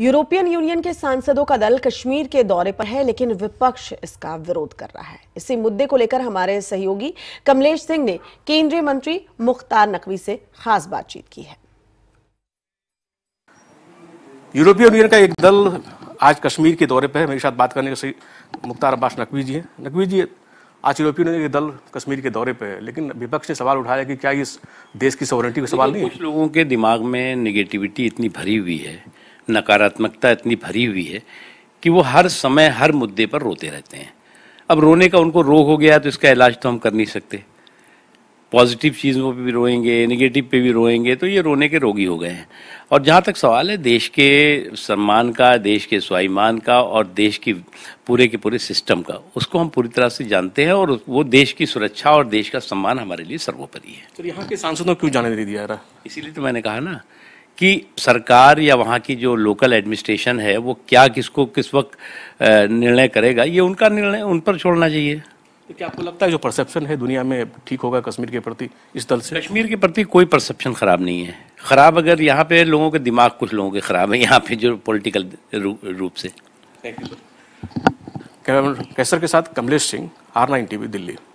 European union के सांसदों का दल कश्मीर के दौरे पर है लेकिन विपक्ष इसका विरोध कर रहा है इसी मुद्दे को लेकर हमारे सहयोगी कमलेश सिंह ने केंद्रीय मंत्री मुख्तार नकवी से खास बातचीत की है यूरोपीय यूनियन का एक दल आज कश्मीर के दौरे पर है मेरे साथ बात करने के मुख्तार अब्बास नकवी जी हैं नकवी जी आज यूरोपीय यूनियन के दल कश्मीर के दौरे पर है लेकिन विपक्ष ने सवाल उठाया कि क्या इस देश की सॉवरेंटी का सवाल नहीं कुछ लोगों के दिमाग में निगेटिविटी इतनी भरी हुई है नकारात्मकता इतनी भरी हुई है कि वो हर समय हर मुद्दे पर रोते रहते हैं अब रोने का उनको रोग हो गया तो इसका इलाज तो हम कर नहीं सकते पॉजिटिव चीज़ों पे भी रोएंगे निगेटिव पे भी रोएंगे तो ये रोने के रोगी हो गए हैं और जहाँ तक सवाल है देश के सम्मान का देश के स्वाभिमान का और देश की पूरे के पूरे सिस्टम का उसको हम पूरी तरह से जानते हैं और वो देश की सुरक्षा और देश का सम्मान हमारे लिए सर्वोपरि है तो यहाँ के सांसदों क्यों जाने दे दिया रहा इसीलिए तो मैंने कहा ना कि सरकार या वहाँ की जो लोकल एडमिनिस्ट्रेशन है वो क्या किसको किस वक्त निर्णय करेगा ये उनका निर्णय उन पर छोड़ना चाहिए तो क्या आपको लगता है जो परसेप्शन है दुनिया में ठीक होगा कश्मीर के प्रति इस दल से कश्मीर के प्रति कोई परसेप्शन ख़राब नहीं है ख़राब अगर यहाँ पे लोगों के दिमाग कुछ लोगों के ख़राब है यहाँ पे जो पॉलिटिकल रूप से थैंक यू कैमरा कैसर के साथ Kamlesh Singh R nine TV Delhi